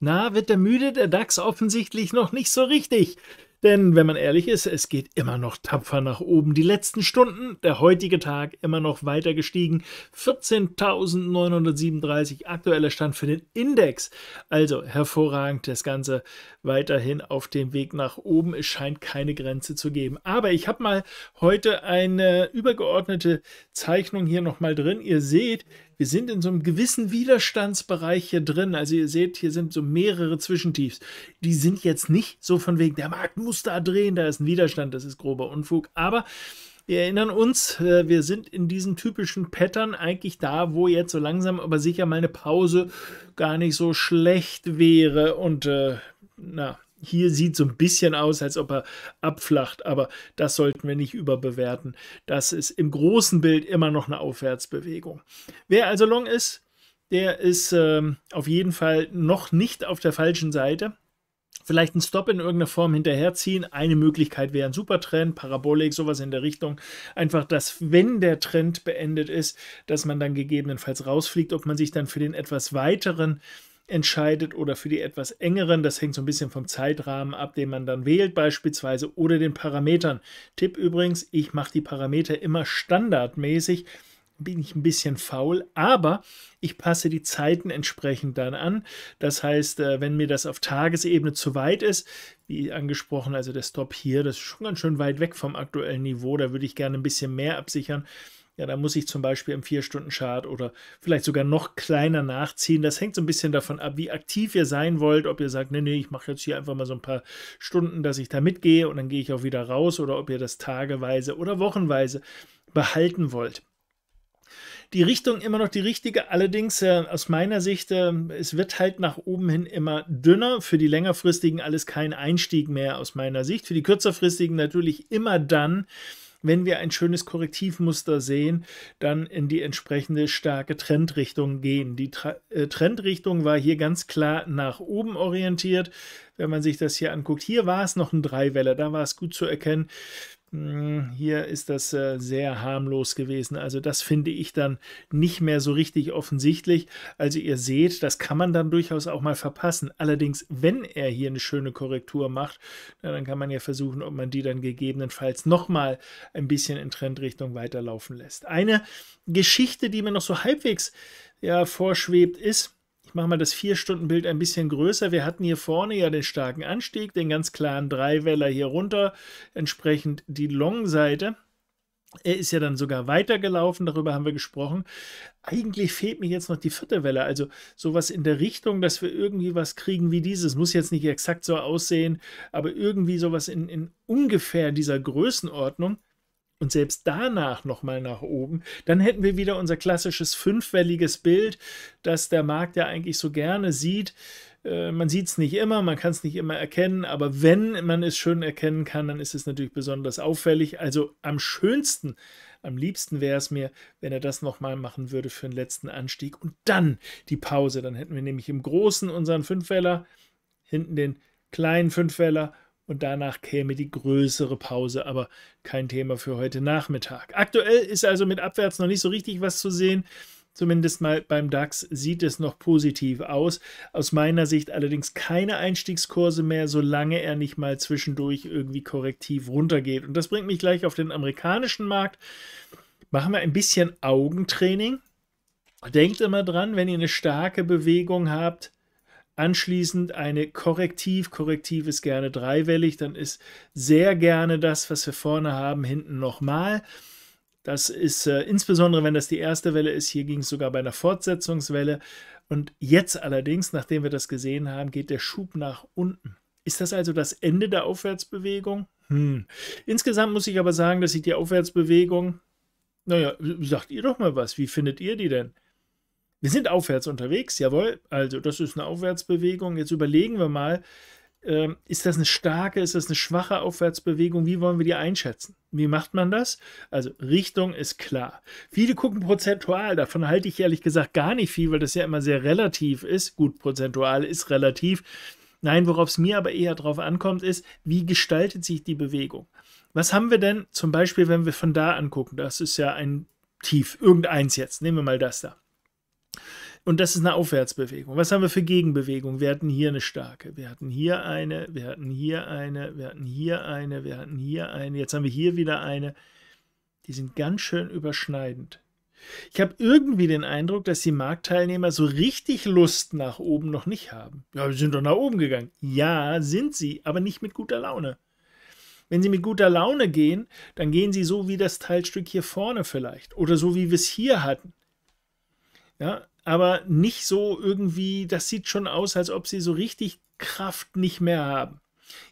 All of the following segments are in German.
Na, wird der müde, der DAX offensichtlich noch nicht so richtig. Denn wenn man ehrlich ist, es geht immer noch tapfer nach oben. Die letzten Stunden, der heutige Tag, immer noch weiter gestiegen. 14.937 aktueller Stand für den Index. Also hervorragend, das Ganze weiterhin auf dem Weg nach oben. Es scheint keine Grenze zu geben. Aber ich habe mal heute eine übergeordnete Zeichnung hier nochmal drin. Ihr seht, wir sind in so einem gewissen Widerstandsbereich hier drin. Also ihr seht, hier sind so mehrere Zwischentiefs. Die sind jetzt nicht so von wegen, der Markt muss da drehen, da ist ein Widerstand, das ist grober Unfug. Aber wir erinnern uns, äh, wir sind in diesem typischen Pattern eigentlich da, wo jetzt so langsam aber sicher mal eine Pause gar nicht so schlecht wäre. Und äh, na, hier sieht so ein bisschen aus, als ob er abflacht, aber das sollten wir nicht überbewerten. Das ist im großen Bild immer noch eine Aufwärtsbewegung. Wer also long ist, der ist ähm, auf jeden Fall noch nicht auf der falschen Seite. Vielleicht einen Stop in irgendeiner Form hinterherziehen. Eine Möglichkeit wäre ein Supertrend, Parabolik, sowas in der Richtung. Einfach, dass wenn der Trend beendet ist, dass man dann gegebenenfalls rausfliegt, ob man sich dann für den etwas weiteren äh, entscheidet oder für die etwas engeren. Das hängt so ein bisschen vom Zeitrahmen ab, den man dann wählt beispielsweise oder den Parametern. Tipp übrigens, ich mache die Parameter immer standardmäßig. Bin ich ein bisschen faul, aber ich passe die Zeiten entsprechend dann an. Das heißt, äh, wenn mir das auf Tagesebene zu weit ist, wie angesprochen, also der Stop hier, das ist schon ganz schön weit weg vom aktuellen Niveau, da würde ich gerne ein bisschen mehr absichern ja, da muss ich zum Beispiel im vier stunden chart oder vielleicht sogar noch kleiner nachziehen. Das hängt so ein bisschen davon ab, wie aktiv ihr sein wollt, ob ihr sagt, nee, nee, ich mache jetzt hier einfach mal so ein paar Stunden, dass ich da mitgehe und dann gehe ich auch wieder raus oder ob ihr das tageweise oder wochenweise behalten wollt die Richtung immer noch die richtige. Allerdings äh, aus meiner Sicht, äh, es wird halt nach oben hin immer dünner. Für die längerfristigen alles kein Einstieg mehr aus meiner Sicht. Für die kürzerfristigen natürlich immer dann, wenn wir ein schönes Korrektivmuster sehen, dann in die entsprechende starke Trendrichtung gehen. Die Tra äh, Trendrichtung war hier ganz klar nach oben orientiert. Wenn man sich das hier anguckt, hier war es noch ein Dreiwelle, da war es gut zu erkennen. Hm, hier ist das äh, sehr harmlos gewesen. Also das finde ich dann nicht mehr so richtig offensichtlich. Also ihr seht, das kann man dann durchaus auch mal verpassen. Allerdings, wenn er hier eine schöne Korrektur macht, dann kann man ja versuchen, ob man die dann gegebenenfalls nochmal ein bisschen in Trendrichtung weiterlaufen lässt. Eine Geschichte, die mir noch so halbwegs ja, vorschwebt, ist, machen wir das vier stunden bild ein bisschen größer. Wir hatten hier vorne ja den starken Anstieg, den ganz klaren Dreiwähler hier runter, entsprechend die Long-Seite. Er ist ja dann sogar weitergelaufen, darüber haben wir gesprochen. Eigentlich fehlt mir jetzt noch die vierte Welle, also sowas in der Richtung, dass wir irgendwie was kriegen wie dieses. Muss jetzt nicht exakt so aussehen, aber irgendwie sowas in, in ungefähr dieser Größenordnung und selbst danach nochmal nach oben, dann hätten wir wieder unser klassisches fünfwelliges Bild, das der Markt ja eigentlich so gerne sieht. Äh, man sieht es nicht immer, man kann es nicht immer erkennen, aber wenn man es schön erkennen kann, dann ist es natürlich besonders auffällig. Also am schönsten, am liebsten wäre es mir, wenn er das nochmal machen würde für den letzten Anstieg und dann die Pause. Dann hätten wir nämlich im Großen unseren Fünfweller, hinten den kleinen Fünfweller und danach käme die größere Pause, aber kein Thema für heute Nachmittag. Aktuell ist also mit abwärts noch nicht so richtig was zu sehen. Zumindest mal beim DAX sieht es noch positiv aus. Aus meiner Sicht allerdings keine Einstiegskurse mehr, solange er nicht mal zwischendurch irgendwie korrektiv runtergeht. Und das bringt mich gleich auf den amerikanischen Markt. Machen wir ein bisschen Augentraining. Denkt immer dran, wenn ihr eine starke Bewegung habt, Anschließend eine Korrektiv. Korrektiv ist gerne dreiwellig. Dann ist sehr gerne das, was wir vorne haben, hinten nochmal. Das ist äh, insbesondere, wenn das die erste Welle ist. Hier ging es sogar bei einer Fortsetzungswelle. Und jetzt allerdings, nachdem wir das gesehen haben, geht der Schub nach unten. Ist das also das Ende der Aufwärtsbewegung? Hm. Insgesamt muss ich aber sagen, dass ich die Aufwärtsbewegung, naja, sagt ihr doch mal was. Wie findet ihr die denn? Wir sind aufwärts unterwegs, jawohl. Also, das ist eine Aufwärtsbewegung. Jetzt überlegen wir mal, ähm, ist das eine starke, ist das eine schwache Aufwärtsbewegung? Wie wollen wir die einschätzen? Wie macht man das? Also Richtung ist klar. Viele gucken prozentual, davon halte ich ehrlich gesagt gar nicht viel, weil das ja immer sehr relativ ist. Gut, prozentual ist relativ. Nein, worauf es mir aber eher drauf ankommt, ist, wie gestaltet sich die Bewegung? Was haben wir denn zum Beispiel, wenn wir von da angucken? Das ist ja ein Tief, irgendeins jetzt. Nehmen wir mal das da. Und das ist eine Aufwärtsbewegung. Was haben wir für Gegenbewegung? Wir hatten hier eine starke, wir hatten hier eine, wir hatten hier eine, wir hatten hier eine, wir hatten hier eine. Jetzt haben wir hier wieder eine. Die sind ganz schön überschneidend. Ich habe irgendwie den Eindruck, dass die Marktteilnehmer so richtig Lust nach oben noch nicht haben. Ja, sie sind doch nach oben gegangen. Ja, sind sie, aber nicht mit guter Laune. Wenn sie mit guter Laune gehen, dann gehen sie so wie das Teilstück hier vorne vielleicht oder so wie wir es hier hatten. Ja, aber nicht so irgendwie, das sieht schon aus, als ob sie so richtig Kraft nicht mehr haben.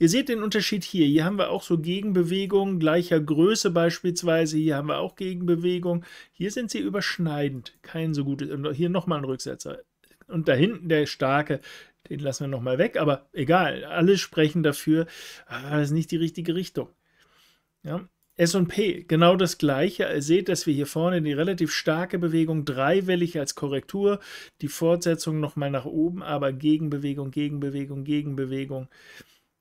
Ihr seht den Unterschied hier. Hier haben wir auch so Gegenbewegungen gleicher Größe beispielsweise. Hier haben wir auch Gegenbewegungen. Hier sind sie überschneidend. Kein so gutes. Und hier nochmal ein Rücksetzer. Und da hinten der starke, den lassen wir nochmal weg. Aber egal, alle sprechen dafür, das ist nicht die richtige Richtung. Ja, SP, genau das gleiche. Ihr seht, dass wir hier vorne die relativ starke Bewegung, dreiwellig als Korrektur, die Fortsetzung nochmal nach oben, aber Gegenbewegung, Gegenbewegung, Gegenbewegung.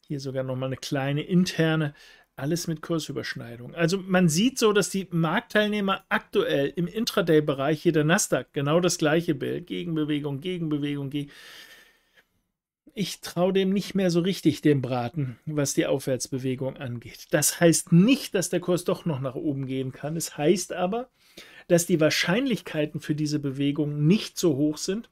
Hier sogar nochmal eine kleine interne, alles mit Kursüberschneidung. Also man sieht so, dass die Marktteilnehmer aktuell im Intraday-Bereich hier der Nasdaq genau das gleiche Bild, Gegenbewegung, Gegenbewegung, Gegenbewegung ich traue dem nicht mehr so richtig, dem Braten, was die Aufwärtsbewegung angeht. Das heißt nicht, dass der Kurs doch noch nach oben gehen kann. Es heißt aber, dass die Wahrscheinlichkeiten für diese Bewegung nicht so hoch sind,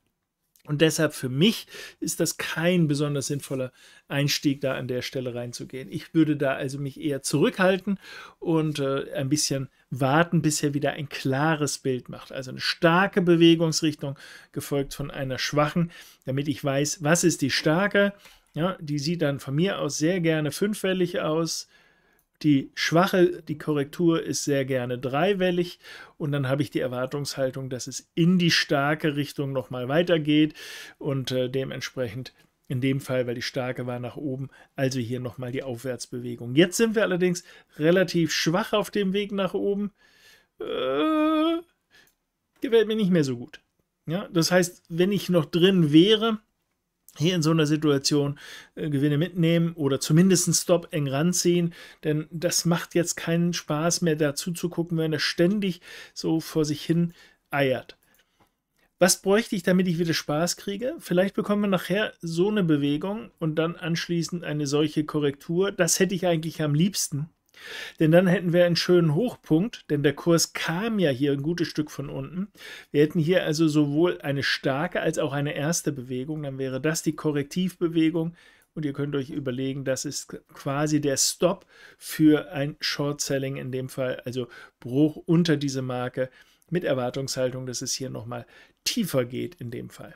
und deshalb für mich ist das kein besonders sinnvoller Einstieg, da an der Stelle reinzugehen. Ich würde da also mich eher zurückhalten und äh, ein bisschen warten, bis er wieder ein klares Bild macht. Also eine starke Bewegungsrichtung, gefolgt von einer schwachen, damit ich weiß, was ist die starke. Ja, die sieht dann von mir aus sehr gerne fünffällig aus. Die schwache, die Korrektur ist sehr gerne dreiwellig und dann habe ich die Erwartungshaltung, dass es in die starke Richtung nochmal weitergeht und äh, dementsprechend in dem Fall, weil die starke war nach oben, also hier nochmal die Aufwärtsbewegung. Jetzt sind wir allerdings relativ schwach auf dem Weg nach oben. Äh, gefällt mir nicht mehr so gut. Ja, das heißt, wenn ich noch drin wäre, hier in so einer Situation äh, Gewinne mitnehmen oder zumindest einen Stop eng ranziehen, denn das macht jetzt keinen Spaß mehr dazu zu gucken, wenn er ständig so vor sich hin eiert. Was bräuchte ich, damit ich wieder Spaß kriege? Vielleicht bekommen wir nachher so eine Bewegung und dann anschließend eine solche Korrektur. Das hätte ich eigentlich am liebsten. Denn dann hätten wir einen schönen Hochpunkt, denn der Kurs kam ja hier ein gutes Stück von unten. Wir hätten hier also sowohl eine starke als auch eine erste Bewegung. Dann wäre das die Korrektivbewegung. Und ihr könnt euch überlegen, das ist quasi der Stop für ein Short Selling in dem Fall, also Bruch unter diese Marke mit Erwartungshaltung, dass es hier nochmal tiefer geht in dem Fall.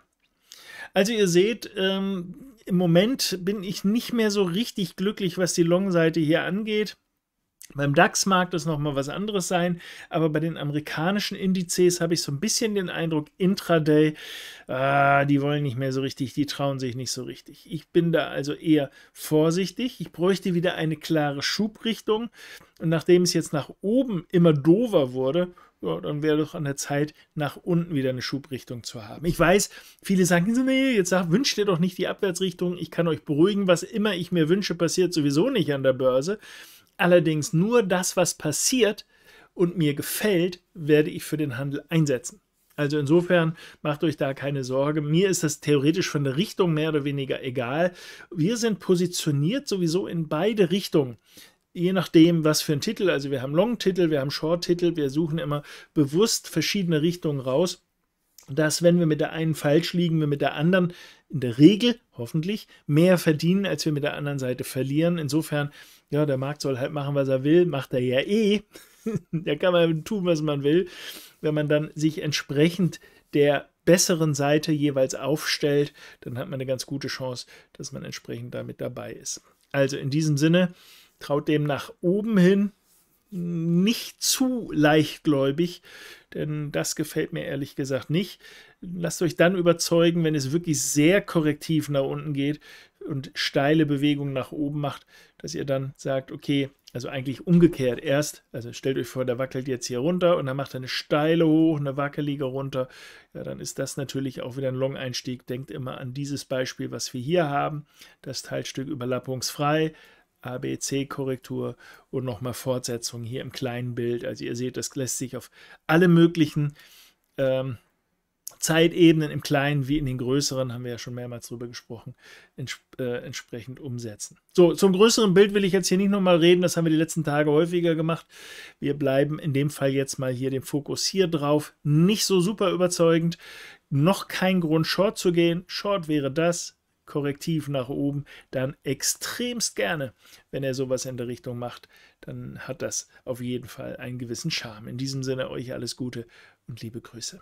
Also ihr seht, ähm, im Moment bin ich nicht mehr so richtig glücklich, was die Long-Seite hier angeht. Beim DAX mag das nochmal was anderes sein, aber bei den amerikanischen Indizes habe ich so ein bisschen den Eindruck, Intraday, äh, die wollen nicht mehr so richtig, die trauen sich nicht so richtig. Ich bin da also eher vorsichtig. Ich bräuchte wieder eine klare Schubrichtung. Und nachdem es jetzt nach oben immer dover wurde, ja, dann wäre doch an der Zeit, nach unten wieder eine Schubrichtung zu haben. Ich weiß, viele sagen so, nee, jetzt sagt, wünscht ihr doch nicht die Abwärtsrichtung. Ich kann euch beruhigen, was immer ich mir wünsche, passiert sowieso nicht an der Börse. Allerdings nur das, was passiert und mir gefällt, werde ich für den Handel einsetzen. Also insofern macht euch da keine Sorge. Mir ist das theoretisch von der Richtung mehr oder weniger egal. Wir sind positioniert sowieso in beide Richtungen. Je nachdem, was für ein Titel, also wir haben Long-Titel, wir haben Short-Titel, wir suchen immer bewusst verschiedene Richtungen raus, dass wenn wir mit der einen falsch liegen, wir mit der anderen in der Regel hoffentlich mehr verdienen, als wir mit der anderen Seite verlieren. Insofern ja, der Markt soll halt machen, was er will, macht er ja eh. da kann man tun, was man will. Wenn man dann sich entsprechend der besseren Seite jeweils aufstellt, dann hat man eine ganz gute Chance, dass man entsprechend damit dabei ist. Also in diesem Sinne, traut dem nach oben hin, nicht zu leichtgläubig, denn das gefällt mir ehrlich gesagt nicht. Lasst euch dann überzeugen, wenn es wirklich sehr korrektiv nach unten geht und steile Bewegungen nach oben macht, dass ihr dann sagt, okay, also eigentlich umgekehrt erst. Also stellt euch vor, der wackelt jetzt hier runter und dann macht er eine steile hoch, eine wackelige runter. Ja, dann ist das natürlich auch wieder ein Long-Einstieg. Denkt immer an dieses Beispiel, was wir hier haben. Das Teilstück überlappungsfrei, ABC-Korrektur und nochmal Fortsetzung hier im kleinen Bild. Also ihr seht, das lässt sich auf alle möglichen ähm, Zeitebenen im Kleinen wie in den größeren, haben wir ja schon mehrmals drüber gesprochen, entsp äh, entsprechend umsetzen. So, zum größeren Bild will ich jetzt hier nicht nochmal reden, das haben wir die letzten Tage häufiger gemacht. Wir bleiben in dem Fall jetzt mal hier den Fokus hier drauf. Nicht so super überzeugend, noch kein Grund, Short zu gehen. Short wäre das, korrektiv nach oben, dann extremst gerne, wenn er sowas in der Richtung macht, dann hat das auf jeden Fall einen gewissen Charme. In diesem Sinne euch alles Gute und liebe Grüße.